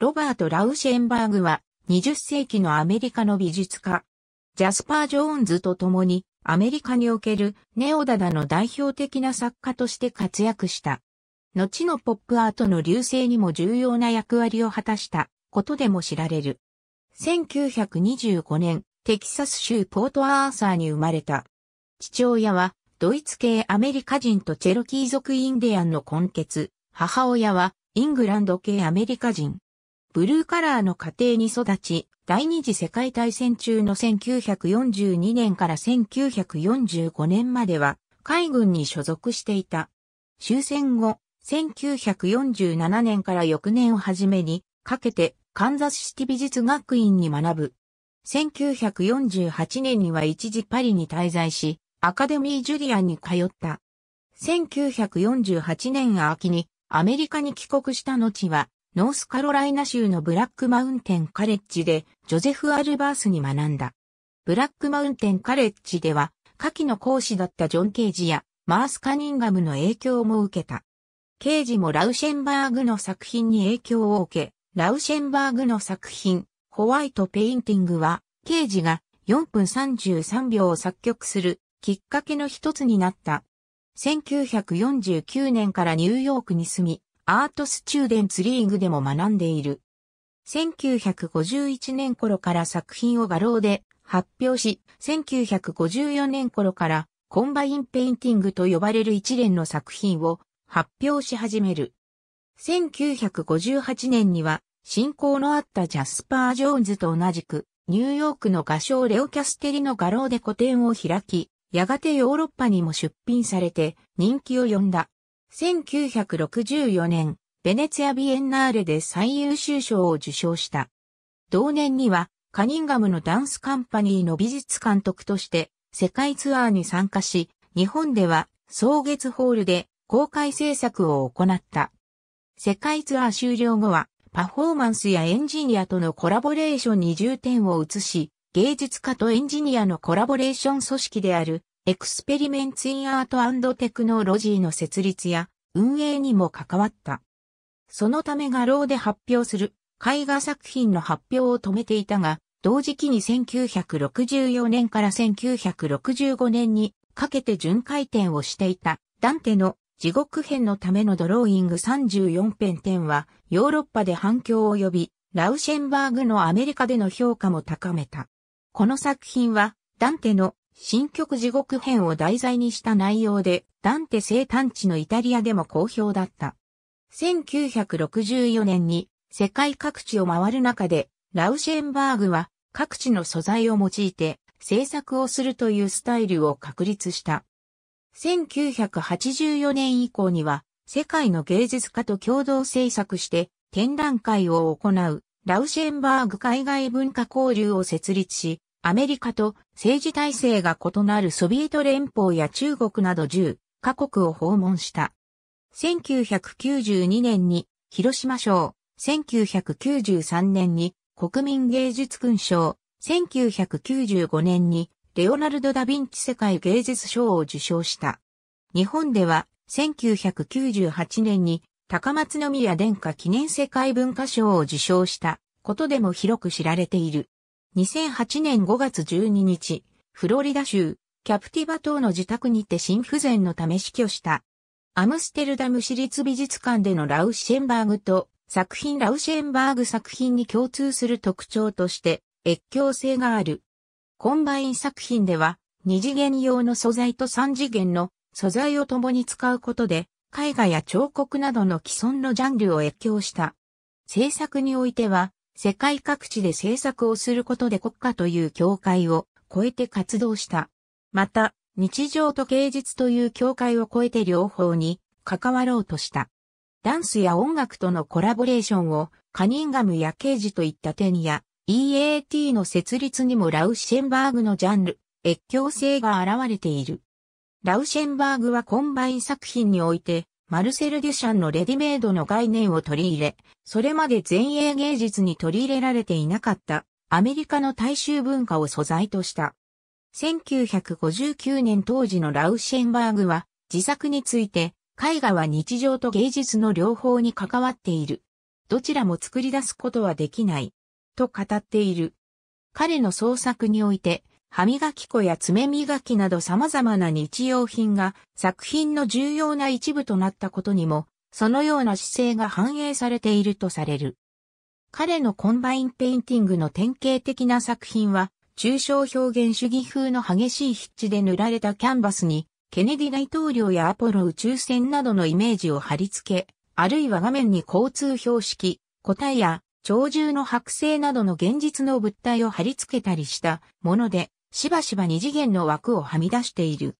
ロバート・ラウシェンバーグは20世紀のアメリカの美術家。ジャスパー・ジョーンズと共にアメリカにおけるネオダダの代表的な作家として活躍した。後のポップアートの流星にも重要な役割を果たしたことでも知られる。1925年、テキサス州ポートアーサーに生まれた。父親はドイツ系アメリカ人とチェロキー族インディアンの根血、母親はイングランド系アメリカ人。ブルーカラーの家庭に育ち、第二次世界大戦中の1942年から1945年までは海軍に所属していた。終戦後、1947年から翌年をはじめにかけてカンザスシティ美術学院に学ぶ。1948年には一時パリに滞在し、アカデミー・ジュリアンに通った。1948年秋にアメリカに帰国した後はノースカロライナ州のブラックマウンテンカレッジでジョゼフ・アルバースに学んだ。ブラックマウンテンカレッジでは、下記の講師だったジョン・ケージやマース・カニンガムの影響も受けた。ケージもラウシェンバーグの作品に影響を受け、ラウシェンバーグの作品、ホワイト・ペインティングは、ケージが4分33秒を作曲するきっかけの一つになった。1949年からニューヨークに住み、アートスチューデンツリーグでも学んでいる。1951年頃から作品を画廊で発表し、1954年頃からコンバインペインティングと呼ばれる一連の作品を発表し始める。1958年には親交のあったジャスパー・ジョーンズと同じくニューヨークの画商レオ・キャステリの画廊で個展を開き、やがてヨーロッパにも出品されて人気を呼んだ。1964年、ベネツィア・ビエンナーレで最優秀賞を受賞した。同年には、カニンガムのダンスカンパニーの美術監督として、世界ツアーに参加し、日本では、草月ホールで公開制作を行った。世界ツアー終了後は、パフォーマンスやエンジニアとのコラボレーションに重点を移し、芸術家とエンジニアのコラボレーション組織であるエクスペリメンツ・イン・アートテクノロジーの設立や運営にも関わった。そのため画廊で発表する絵画作品の発表を止めていたが、同時期に1964年から1965年にかけて巡回展をしていたダンテの地獄編のためのドローイング34編展はヨーロッパで反響を呼び、ラウシェンバーグのアメリカでの評価も高めた。この作品はダンテの新曲地獄編を題材にした内容で、ダンテ生誕地のイタリアでも好評だった。1964年に世界各地を回る中で、ラウシェンバーグは各地の素材を用いて制作をするというスタイルを確立した。1984年以降には世界の芸術家と共同制作して展覧会を行うラウシェンバーグ海外文化交流を設立し、アメリカと政治体制が異なるソビエト連邦や中国など10カ国を訪問した。1992年に広島賞、1993年に国民芸術勲章、1995年にレオナルド・ダ・ヴィンチ世界芸術賞を受賞した。日本では1998年に高松宮殿下記念世界文化賞を受賞したことでも広く知られている。2008年5月12日、フロリダ州、キャプティバ島の自宅にて心不全のため死去した。アムステルダム市立美術館でのラウシェンバーグと作品ラウシェンバーグ作品に共通する特徴として越境性がある。コンバイン作品では二次元用の素材と三次元の素材を共に使うことで絵画や彫刻などの既存のジャンルを越境した。制作においては世界各地で政策をすることで国家という境界を超えて活動した。また、日常と芸術という境界を超えて両方に関わろうとした。ダンスや音楽とのコラボレーションをカニンガムやケージといった点や EAT の設立にもラウシェンバーグのジャンル、越境性が現れている。ラウシェンバーグはコンバイン作品においてマルセル・デュシャンのレディメイドの概念を取り入れ、それまで前衛芸術に取り入れられていなかったアメリカの大衆文化を素材とした。1959年当時のラウシェンバーグは自作について絵画は日常と芸術の両方に関わっている。どちらも作り出すことはできない。と語っている。彼の創作において歯磨き粉や爪磨きなど様々な日用品が作品の重要な一部となったことにも、そのような姿勢が反映されているとされる。彼のコンバインペインティングの典型的な作品は、抽象表現主義風の激しい筆致で塗られたキャンバスに、ケネディ大統領やアポロ宇宙船などのイメージを貼り付け、あるいは画面に交通標識、答えや、鳥獣の剥製などの現実の物体を貼り付けたりしたもので、しばしば二次元の枠をはみ出している。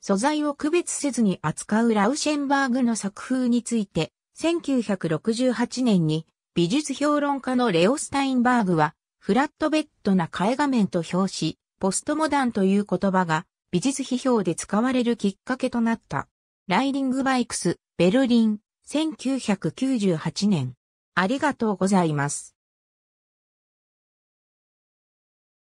素材を区別せずに扱うラウシェンバーグの作風について、1968年に美術評論家のレオ・スタインバーグは、フラットベッドな絵画面と表し、ポストモダンという言葉が美術批評で使われるきっかけとなった。ライディングバイクス、ベルリン、1998年。ありがとうございます。